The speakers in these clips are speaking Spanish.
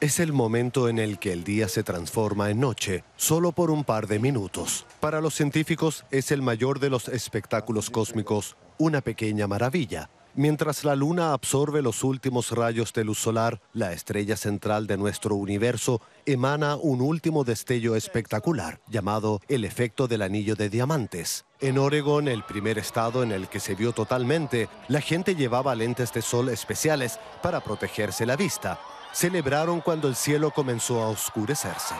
Es el momento en el que el día se transforma en noche, solo por un par de minutos. Para los científicos es el mayor de los espectáculos cósmicos, una pequeña maravilla. Mientras la luna absorbe los últimos rayos de luz solar, la estrella central de nuestro universo emana un último destello espectacular, llamado el efecto del anillo de diamantes. En Oregon, el primer estado en el que se vio totalmente, la gente llevaba lentes de sol especiales para protegerse la vista celebraron cuando el cielo comenzó a oscurecerse.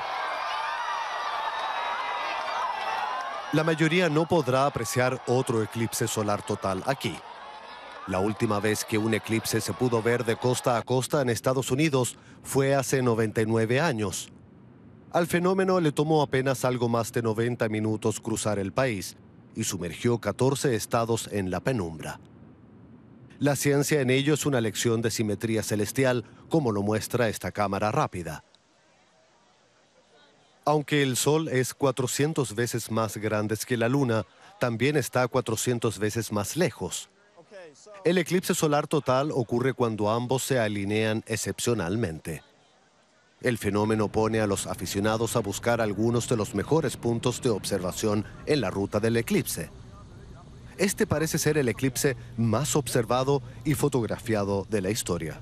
La mayoría no podrá apreciar otro eclipse solar total aquí. La última vez que un eclipse se pudo ver de costa a costa en Estados Unidos fue hace 99 años. Al fenómeno le tomó apenas algo más de 90 minutos cruzar el país y sumergió 14 estados en la penumbra. La ciencia en ello es una lección de simetría celestial, como lo muestra esta cámara rápida. Aunque el Sol es 400 veces más grande que la Luna, también está 400 veces más lejos. El eclipse solar total ocurre cuando ambos se alinean excepcionalmente. El fenómeno pone a los aficionados a buscar algunos de los mejores puntos de observación en la ruta del eclipse. Este parece ser el eclipse más observado y fotografiado de la historia.